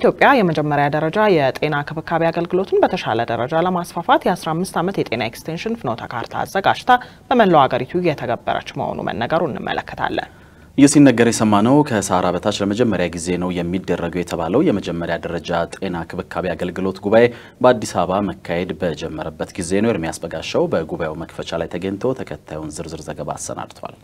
ኢትዮጵያ የመጀመሪያ ደረጃ የጤና ክብካቤ አገልግሎትን በተሻለ ደረጃ ለማስፋፋት የ15 ዓመት የጤና ኤክስቴንሽን ፍኖተ ካርታ አዘጋጅታ በመላው አገሪቱ እየተገበረች መሆኑ መነገሩ እንመለከታለን። ይህ ሲነገር የሰማነው ከሰሃራ በታች ለመጀመሪያ ጊዜ ነው የሚደረገው የተባለው የመጀመሪያ ደረጃ ጤና ክብካቤ አገልግሎት ጉባኤ በአዲስ አበባ መካሄድ በጀመረበት ጊዜ ነው። ኤርሚያስ በጋሻው በጉባኤው መክፈቻ ላይ ተገኝቶ ተከታዩን ዝርዝር ዘገባ አሰናድቷል።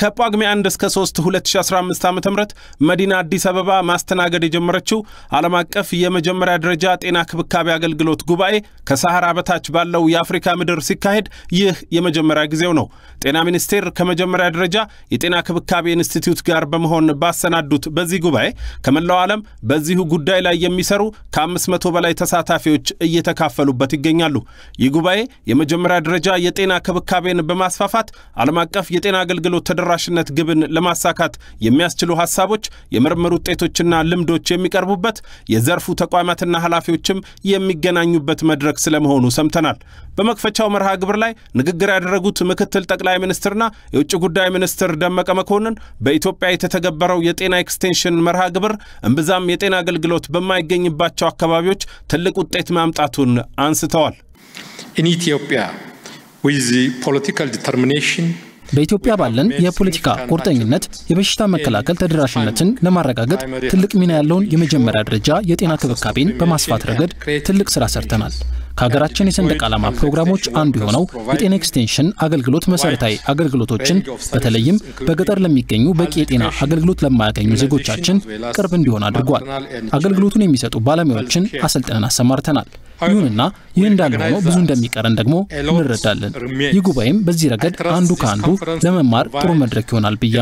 ከጳጉሜ 1 እስከ 3 2015 ዓ ም መዲና አዲስ አበባ ማስተናገድ የጀመረችው ዓለም አቀፍ የመጀመሪያ ደረጃ ጤና ክብካቤ አገልግሎት ጉባኤ ከሳሐራ በታች ባለው የአፍሪካ ምድር ሲካሄድ ይህ የመጀመሪያ ጊዜው ነው። ጤና ሚኒስቴር ከመጀመሪያ ደረጃ የጤና ክብካቤ ኢንስቲትዩት ጋር በመሆን ባሰናዱት በዚህ ጉባኤ ከመላው ዓለም በዚሁ ጉዳይ ላይ የሚሰሩ ከ500 በላይ ተሳታፊዎች እየተካፈሉበት ይገኛሉ። ይህ ጉባኤ የመጀመሪያ ደረጃ የጤና ክብካቤን በማስፋፋት ዓለም አቀፍ የጤና አገልግሎት ተደራሽነት ግብን ለማሳካት የሚያስችሉ ሀሳቦች፣ የምርምር ውጤቶችና ልምዶች የሚቀርቡበት የዘርፉ ተቋማትና ኃላፊዎችም የሚገናኙበት መድረክ ስለመሆኑ ሰምተናል። በመክፈቻው መርሃ ግብር ላይ ንግግር ያደረጉት ምክትል ጠቅላይ ሚኒስትርና የውጭ ጉዳይ ሚኒስትር ደመቀ መኮንን በኢትዮጵያ የተተገበረው የጤና ኤክስቴንሽን መርሃ ግብር እምብዛም የጤና አገልግሎት በማይገኝባቸው አካባቢዎች ትልቅ ውጤት ማምጣቱን አንስተዋል። ኢትዮጵያ Ethiopia, with በኢትዮጵያ ባለን የፖለቲካ ቁርጠኝነት የበሽታ መከላከል ተደራሽነትን ለማረጋገጥ ትልቅ ሚና ያለውን የመጀመሪያ ደረጃ የጤና ክብካቤን በማስፋት ረገድ ትልቅ ስራ ሰርተናል። ከሀገራችን የሰንደቅ ዓላማ ፕሮግራሞች አንዱ የሆነው የጤና ኤክስቴንሽን አገልግሎት መሰረታዊ አገልግሎቶችን በተለይም በገጠር ለሚገኙ በቂ የጤና አገልግሎት ለማያገኙ ዜጎቻችን ቅርብ እንዲሆን አድርጓል። አገልግሎቱን የሚሰጡ ባለሙያዎችን አሰልጥነን አሰማርተናል። ይሁንና ይህ እንዳለ ሆኖ ብዙ እንደሚቀረን ደግሞ እንረዳለን። ይህ ጉባኤም በዚህ ረገድ አንዱ ከአንዱ ለመማር ጥሩ መድረክ ይሆናል ብዬ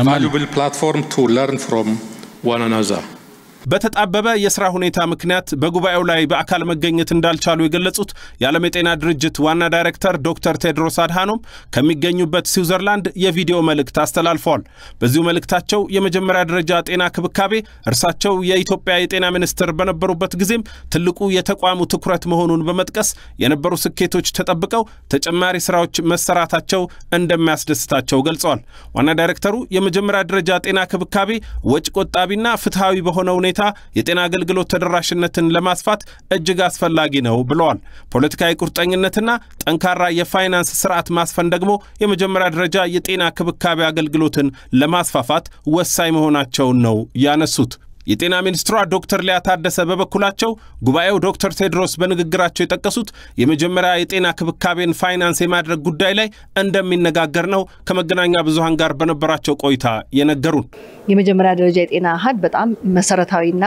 በተጣበበ የስራ ሁኔታ ምክንያት በጉባኤው ላይ በአካል መገኘት እንዳልቻሉ የገለጹት የዓለም የጤና ድርጅት ዋና ዳይሬክተር ዶክተር ቴድሮስ አድሃኖም ከሚገኙበት ስዊዘርላንድ የቪዲዮ መልእክት አስተላልፈዋል። በዚሁ መልእክታቸው የመጀመሪያ ደረጃ ጤና ክብካቤ እርሳቸው የኢትዮጵያ የጤና ሚኒስትር በነበሩበት ጊዜም ትልቁ የተቋሙ ትኩረት መሆኑን በመጥቀስ የነበሩ ስኬቶች ተጠብቀው ተጨማሪ ስራዎች መሰራታቸው እንደሚያስደስታቸው ገልጸዋል። ዋና ዳይሬክተሩ የመጀመሪያ ደረጃ ጤና ክብካቤ ወጭ ቆጣቢና ፍትሐዊ በሆነ ሁኔታ ሁኔታ የጤና አገልግሎት ተደራሽነትን ለማስፋት እጅግ አስፈላጊ ነው ብለዋል። ፖለቲካዊ ቁርጠኝነትና ጠንካራ የፋይናንስ ስርዓት ማስፈን ደግሞ የመጀመሪያ ደረጃ የጤና ክብካቤ አገልግሎትን ለማስፋፋት ወሳኝ መሆናቸውን ነው ያነሱት። የጤና ሚኒስትሯ ዶክተር ሊያ ታደሰ በበኩላቸው ጉባኤው ዶክተር ቴድሮስ በንግግራቸው የጠቀሱት የመጀመሪያ የጤና ክብካቤን ፋይናንስ የማድረግ ጉዳይ ላይ እንደሚነጋገር ነው ከመገናኛ ብዙሃን ጋር በነበራቸው ቆይታ የነገሩን። የመጀመሪያ ደረጃ የጤና አሃድ በጣም መሰረታዊና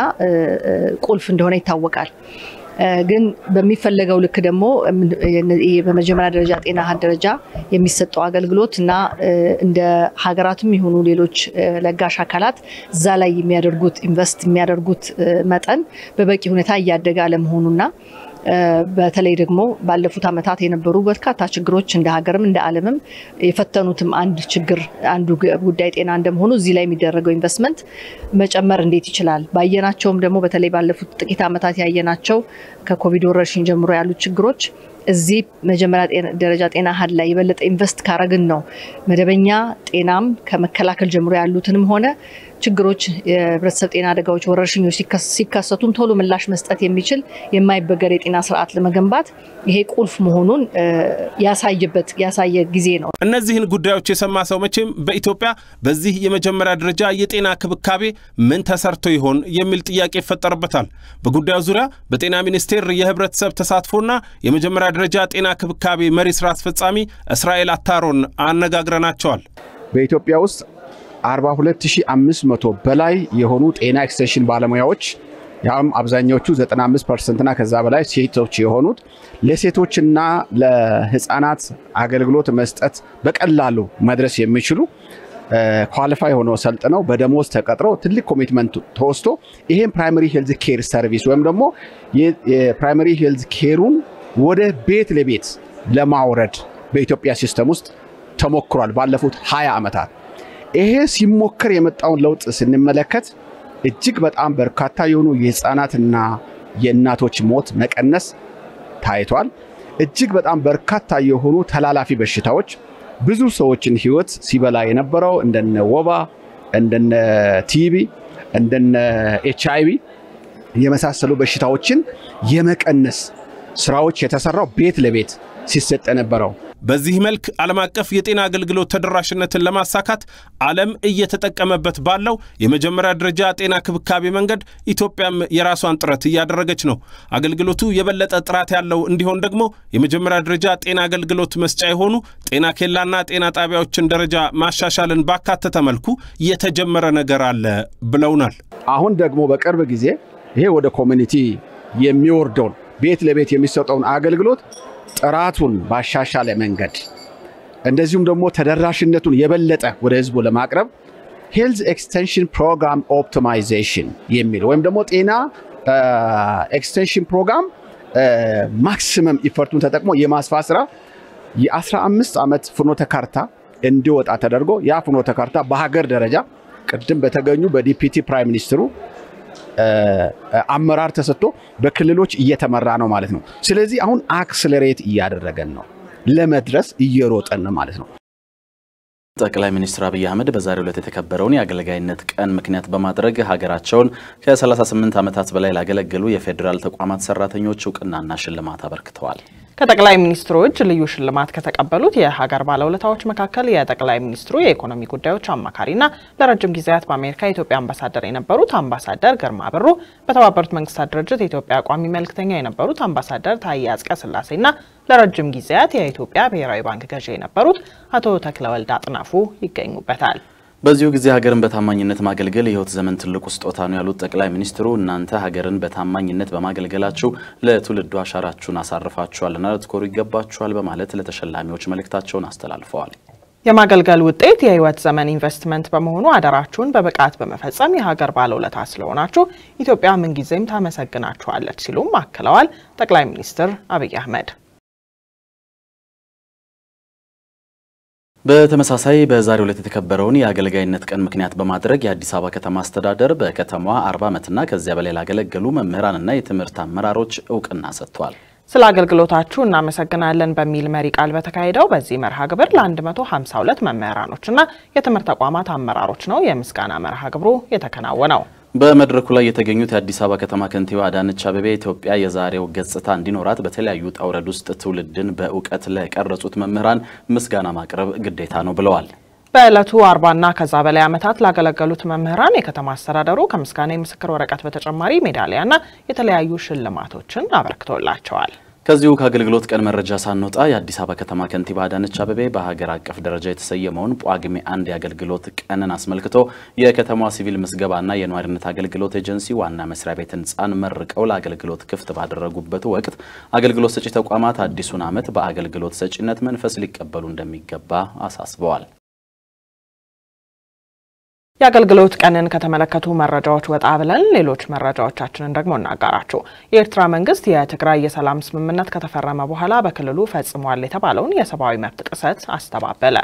ቁልፍ እንደሆነ ይታወቃል። ግን በሚፈለገው ልክ ደግሞ በመጀመሪያ ደረጃ ጤና ደረጃ የሚሰጠው አገልግሎት እና እንደ ሀገራትም የሆኑ ሌሎች ለጋሽ አካላት እዛ ላይ የሚያደርጉት ኢንቨስት የሚያደርጉት መጠን በበቂ ሁኔታ እያደገ አለመሆኑና በተለይ ደግሞ ባለፉት ዓመታት የነበሩ በርካታ ችግሮች እንደ ሀገርም እንደ ዓለምም የፈተኑትም አንድ ችግር አንዱ ጉዳይ ጤና እንደመሆኑ እዚህ ላይ የሚደረገው ኢንቨስትመንት መጨመር እንዴት ይችላል? ባየናቸውም ደግሞ በተለይ ባለፉት ጥቂት ዓመታት ያየናቸው ከኮቪድ ወረርሽኝ ጀምሮ ያሉት ችግሮች እዚህ መጀመሪያ ደረጃ ጤና አሃድ ላይ የበለጠ ኢንቨስት ካረግን ነው መደበኛ ጤናም ከመከላከል ጀምሮ ያሉትንም ሆነ ችግሮች፣ የህብረተሰብ ጤና አደጋዎች፣ ወረርሽኞች ሲከሰቱም ቶሎ ምላሽ መስጠት የሚችል የማይበገር የጤና ስርዓት ለመገንባት ይሄ ቁልፍ መሆኑን ያሳይበት ያሳየ ጊዜ ነው። እነዚህን ጉዳዮች የሰማ ሰው መቼም በኢትዮጵያ በዚህ የመጀመሪያ ደረጃ የጤና ክብካቤ ምን ተሰርቶ ይሆን የሚል ጥያቄ ይፈጠርበታል። በጉዳዩ ዙሪያ በጤና ሚኒስቴር የህብረተሰብ ተሳትፎና የመጀመሪያ ደረጃ ጤና ክብካቤ መሪ ስራ አስፈጻሚ እስራኤል አታሮን አነጋግረናቸዋል። በኢትዮጵያ ውስጥ 42500 በላይ የሆኑ ጤና ኤክስቴንሽን ባለሙያዎች ያም አብዛኛዎቹ 95 ፐርሰንትና ከዛ በላይ ሴቶች የሆኑት ለሴቶችና ለህፃናት አገልግሎት መስጠት በቀላሉ መድረስ የሚችሉ ኳሊፋይ ሆኖ ሰልጥነው በደሞዝ ተቀጥረው ትልቅ ኮሚትመንት ተወስቶ ይህም ፕራይመሪ ሄልዝ ኬር ሰርቪስ ወይም ደግሞ የፕራይመሪ ሄልዝ ኬሩን ወደ ቤት ለቤት ለማውረድ በኢትዮጵያ ሲስተም ውስጥ ተሞክሯል ባለፉት ሀያ ዓመታት። ይሄ ሲሞከር የመጣውን ለውጥ ስንመለከት እጅግ በጣም በርካታ የሆኑ የህፃናትና የእናቶች ሞት መቀነስ ታይቷል። እጅግ በጣም በርካታ የሆኑ ተላላፊ በሽታዎች ብዙ ሰዎችን ህይወት ሲበላ የነበረው እንደነ ወባ፣ እንደነ ቲቪ እንደነ ኤች አይ ቪ የመሳሰሉ በሽታዎችን የመቀነስ ስራዎች የተሰራው ቤት ለቤት ሲሰጥ ነበረው። በዚህ መልክ ዓለም አቀፍ የጤና አገልግሎት ተደራሽነትን ለማሳካት ዓለም እየተጠቀመበት ባለው የመጀመሪያ ደረጃ ጤና ክብካቤ መንገድ ኢትዮጵያም የራሷን ጥረት እያደረገች ነው። አገልግሎቱ የበለጠ ጥራት ያለው እንዲሆን ደግሞ የመጀመሪያ ደረጃ ጤና አገልግሎት መስጫ የሆኑ ጤና ኬላና ጤና ጣቢያዎችን ደረጃ ማሻሻልን ባካተተ መልኩ የተጀመረ ነገር አለ ብለውናል። አሁን ደግሞ በቅርብ ጊዜ ይሄ ወደ ኮሚኒቲ የሚወርደውን ቤት ለቤት የሚሰጠውን አገልግሎት ጥራቱን ባሻሻለ መንገድ እንደዚሁም ደግሞ ተደራሽነቱን የበለጠ ወደ ህዝቡ ለማቅረብ ሄልዝ ኤክስቴንሽን ፕሮግራም ኦፕቲማይዜሽን የሚል ወይም ደግሞ ጤና ኤክስቴንሽን ፕሮግራም ማክሲመም ኢፈርቱን ተጠቅሞ የማስፋት ስራ የ15 ዓመት ፍኖተ ካርታ እንዲወጣ ተደርጎ ያ ፍኖተ ካርታ በሀገር ደረጃ ቅድም በተገኙ በዲፒቲ ፕራይም ሚኒስትሩ አመራር ተሰጥቶ በክልሎች እየተመራ ነው ማለት ነው። ስለዚህ አሁን አክስለሬት እያደረገን ነው፣ ለመድረስ እየሮጠን ማለት ነው። ጠቅላይ ሚኒስትር አብይ አህመድ በዛሬው ዕለት የተከበረውን የአገልጋይነት ቀን ምክንያት በማድረግ ሀገራቸውን ከ38 ዓመታት በላይ ላገለገሉ የፌዴራል ተቋማት ሰራተኞች እውቅናና ሽልማት አበርክተዋል። ከጠቅላይ ሚኒስትሩ እጅ ልዩ ሽልማት ከተቀበሉት የሀገር ባለውለታዎች መካከል የጠቅላይ ሚኒስትሩ የኢኮኖሚ ጉዳዮች አማካሪና ለረጅም ጊዜያት በአሜሪካ የኢትዮጵያ አምባሳደር የነበሩት አምባሳደር ግርማ ብሩ፣ በተባበሩት መንግስታት ድርጅት የኢትዮጵያ ቋሚ መልክተኛ የነበሩት አምባሳደር ታዬ አጽቀ ሥላሴና ለረጅም ጊዜያት የኢትዮጵያ ብሔራዊ ባንክ ገዢ የነበሩት አቶ ተክለወልድ አጥናፉ ይገኙበታል። በዚሁ ጊዜ ሀገርን በታማኝነት ማገልገል የህይወት ዘመን ትልቁ ስጦታ ነው ያሉት ጠቅላይ ሚኒስትሩ እናንተ ሀገርን በታማኝነት በማገልገላችሁ ለትውልዱ አሻራችሁን አሳርፋችኋልና ልትኮሩ ይገባችኋል በማለት ለተሸላሚዎች መልእክታቸውን አስተላልፈዋል። የማገልገል ውጤት የህይወት ዘመን ኢንቨስትመንት በመሆኑ አደራችሁን በብቃት በመፈጸም የሀገር ባለውለታ ስለሆናችሁ ኢትዮጵያ ምንጊዜም ታመሰግናችኋለች ሲሉም አክለዋል ጠቅላይ ሚኒስትር አብይ አህመድ። በተመሳሳይ በዛሬው ዕለት የተከበረውን የአገልጋይነት ቀን ምክንያት በማድረግ የአዲስ አበባ ከተማ አስተዳደር በከተማዋ አርባ ዓመትና ከዚያ በላይ ላገለገሉ መምህራንና የትምህርት አመራሮች እውቅና ሰጥቷል። ስለ አገልግሎታችሁ እናመሰግናለን በሚል መሪ ቃል በተካሄደው በዚህ መርሃ ግብር ለ152 መምህራኖችና የትምህርት ተቋማት አመራሮች ነው የምስጋና መርሃ ግብሩ የተከናወነው። በመድረኩ ላይ የተገኙት የአዲስ አበባ ከተማ ከንቲባ አዳነች አበቤ ኢትዮጵያ የዛሬው ገጽታ እንዲኖራት በተለያዩ ጣውረድ ውስጥ ትውልድን በእውቀት ለቀረጹት መምህራን ምስጋና ማቅረብ ግዴታ ነው ብለዋል። በዕለቱ አርባና ከዛ በላይ ዓመታት ላገለገሉት መምህራን የከተማ አስተዳደሩ ከምስጋና የምስክር ወረቀት በተጨማሪ ሜዳሊያና የተለያዩ ሽልማቶችን አበርክቶላቸዋል። ከዚሁ ከአገልግሎት ቀን መረጃ ሳንወጣ የአዲስ አበባ ከተማ ከንቲባ አዳነች አበቤ በሀገር አቀፍ ደረጃ የተሰየመውን ጳጉሜ አንድ የአገልግሎት ቀንን አስመልክቶ የከተማዋ ሲቪል ምዝገባና የነዋሪነት አገልግሎት ኤጀንሲ ዋና መስሪያ ቤት ህንፃን መርቀው ለአገልግሎት ክፍት ባደረጉበት ወቅት አገልግሎት ሰጪ ተቋማት አዲሱን ዓመት በአገልግሎት ሰጪነት መንፈስ ሊቀበሉ እንደሚገባ አሳስበዋል። የአገልግሎት ቀንን ከተመለከቱ መረጃዎች ወጣ ብለን ሌሎች መረጃዎቻችንን ደግሞ እናጋራችሁ። የኤርትራ መንግስት የትግራይ የሰላም ስምምነት ከተፈረመ በኋላ በክልሉ ፈጽሟል የተባለውን የሰብአዊ መብት ጥሰት አስተባበለ።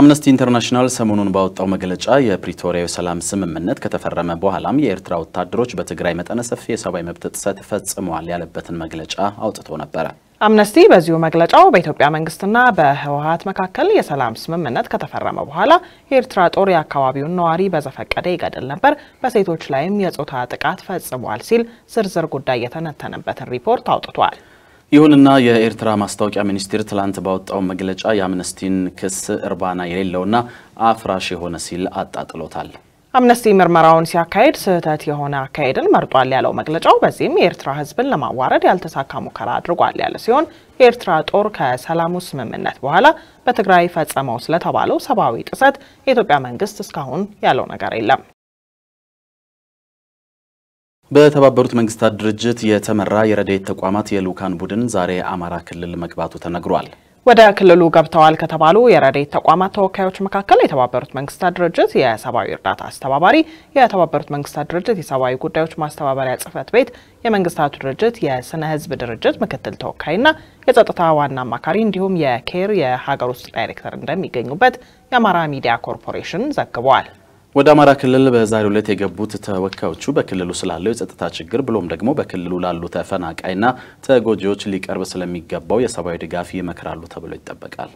አምነስቲ ኢንተርናሽናል ሰሞኑን ባወጣው መግለጫ የፕሪቶሪያ የሰላም ስምምነት ከተፈረመ በኋላም የኤርትራ ወታደሮች በትግራይ መጠነ ሰፊ የሰብአዊ መብት ጥሰት ፈጽመዋል ያለበትን መግለጫ አውጥቶ ነበረ። አምነስቲ በዚሁ መግለጫው በኢትዮጵያ መንግስትና በህወሀት መካከል የሰላም ስምምነት ከተፈረመ በኋላ የኤርትራ ጦር የአካባቢውን ነዋሪ በዘፈቀደ ይገድል ነበር፣ በሴቶች ላይም የጾታ ጥቃት ፈጽሟል ሲል ዝርዝር ጉዳይ የተነተነበትን ሪፖርት አውጥቷል። ይሁንና የኤርትራ ማስታወቂያ ሚኒስቴር ትላንት ባወጣው መግለጫ የአምነስቲን ክስ እርባና የሌለውና አፍራሽ የሆነ ሲል አጣጥሎታል። አምነስቲ ምርመራውን ሲያካሄድ ስህተት የሆነ አካሄድን መርጧል ያለው መግለጫው በዚህም የኤርትራ ሕዝብን ለማዋረድ ያልተሳካ ሙከራ አድርጓል ያለ ሲሆን የኤርትራ ጦር ከሰላሙ ስምምነት በኋላ በትግራይ ፈጸመው ስለተባለው ሰብአዊ ጥሰት የኢትዮጵያ መንግስት እስካሁን ያለው ነገር የለም። በተባበሩት መንግስታት ድርጅት የተመራ የረድኤት ተቋማት የልዑካን ቡድን ዛሬ አማራ ክልል መግባቱ ተነግሯል። ወደ ክልሉ ገብተዋል ከተባሉ የረድኤት ተቋማት ተወካዮች መካከል የተባበሩት መንግስታት ድርጅት የሰብአዊ እርዳታ አስተባባሪ፣ የተባበሩት መንግስታት ድርጅት የሰብአዊ ጉዳዮች ማስተባበሪያ ጽህፈት ቤት፣ የመንግስታቱ ድርጅት የስነ ህዝብ ድርጅት ምክትል ተወካይና የጸጥታ ዋና አማካሪ እንዲሁም የኬር የሀገር ውስጥ ዳይሬክተር እንደሚገኙበት የአማራ ሚዲያ ኮርፖሬሽን ዘግቧል። ወደ አማራ ክልል በዛሬው ዕለት የገቡት ተወካዮቹ በክልሉ ስላለው የጸጥታ ችግር ብሎም ደግሞ በክልሉ ላሉ ተፈናቃይና ተጎጂዎች ሊቀርብ ስለሚገባው የሰብአዊ ድጋፍ ይመክራሉ ተብሎ ይጠበቃል።